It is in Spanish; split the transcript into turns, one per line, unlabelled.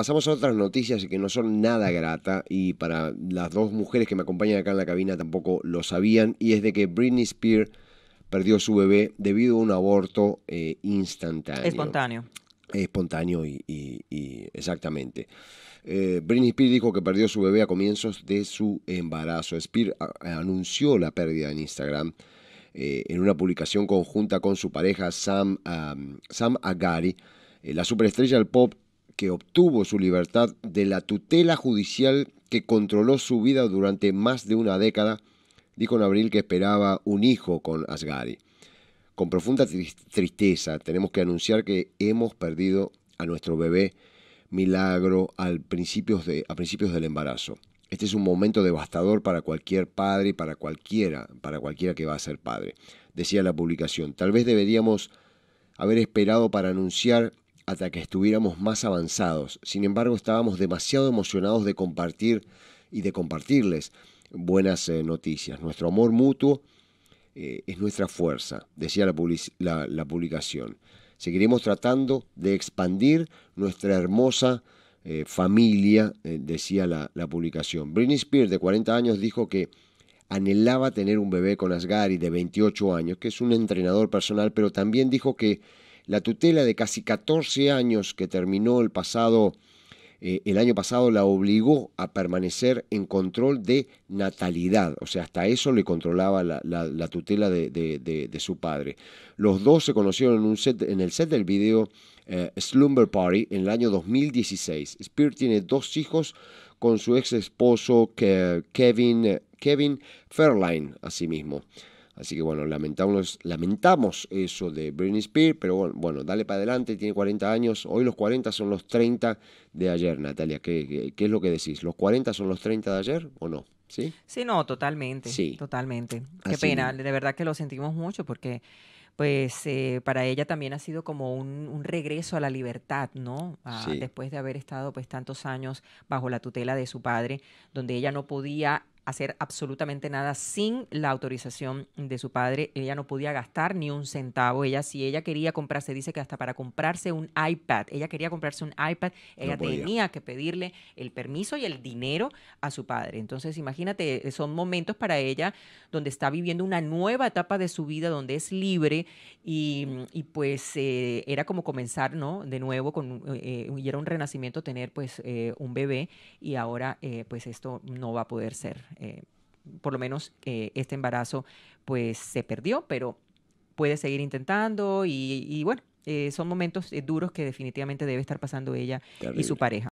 pasamos a otras noticias que no son nada grata y para las dos mujeres que me acompañan acá en la cabina tampoco lo sabían y es de que Britney Spears perdió su bebé debido a un aborto eh, instantáneo. Espontáneo. Espontáneo y, exactamente. Eh, Britney Spears dijo que perdió su bebé a comienzos de su embarazo. Spears anunció la pérdida en Instagram. Eh, en una publicación conjunta con su pareja Sam, ah, Sam Agari. la superestrella del pop que obtuvo su libertad de la tutela judicial que controló su vida durante más de una década, dijo en abril que esperaba un hijo con Asghari. Con profunda tristeza tenemos que anunciar que hemos perdido a nuestro bebé milagro al principios de, a principios del embarazo. Este es un momento devastador para cualquier padre y para cualquiera, para cualquiera que va a ser padre, decía la publicación. Tal vez deberíamos haber esperado para anunciar hasta que estuviéramos más avanzados. Sin embargo, estábamos demasiado emocionados de compartir y de compartirles buenas eh, noticias. Nuestro amor mutuo eh, es nuestra fuerza, decía la, publicación. Seguiremos tratando de expandir nuestra hermosa eh, familia, decía la, la, publicación. Britney Spears, de 40 años, dijo que anhelaba tener un bebé con Asgari, de 28 años, que es un entrenador personal, pero también dijo que la tutela de casi 14 años que terminó el pasado eh, el año pasado la obligó a permanecer en control de natalidad, o sea, hasta eso le controlaba la, tutela de, su padre. Los dos se conocieron en, un set, en el set del video eh, Slumber Party en el año 2016. Spear tiene dos hijos con su ex esposo Kevin, eh, Kevin Fairline, asimismo. mismo. Así que bueno, lamentamos, lamentamos eso de Britney Spears, pero bueno, dale para adelante, tiene 40 años, hoy los 40 son los 30 de ayer, Natalia, ¿qué, es lo que decís? ¿Los 40 son los 30 de ayer o no? ¿Sí?
Sí, no, totalmente. Sí. Totalmente. Qué pena, de verdad que lo sentimos mucho porque pues eh, para ella también ha sido como un, regreso a la libertad, ¿no? Después de haber estado pues tantos años bajo la tutela de su padre, donde ella no podía hacer absolutamente nada sin la autorización de su padre. Ella no podía gastar ni un centavo. Ella, si ella quería comprarse, dice que hasta para comprarse un iPad, ella quería comprarse un iPad, ella tenía que pedirle el permiso y el dinero a su padre. Entonces, imagínate, eh, son momentos para ella donde está viviendo una nueva etapa de su vida, donde es libre y, mm, pues eh, era como comenzar, ¿no? De nuevo, con, eh, y era un renacimiento tener pues un bebé y ahora pues esto no va a poder ser eh, por lo menos eh, este embarazo pues se perdió, pero puede seguir intentando y, bueno, eh, son momentos duros que definitivamente debe estar pasando ella y su pareja.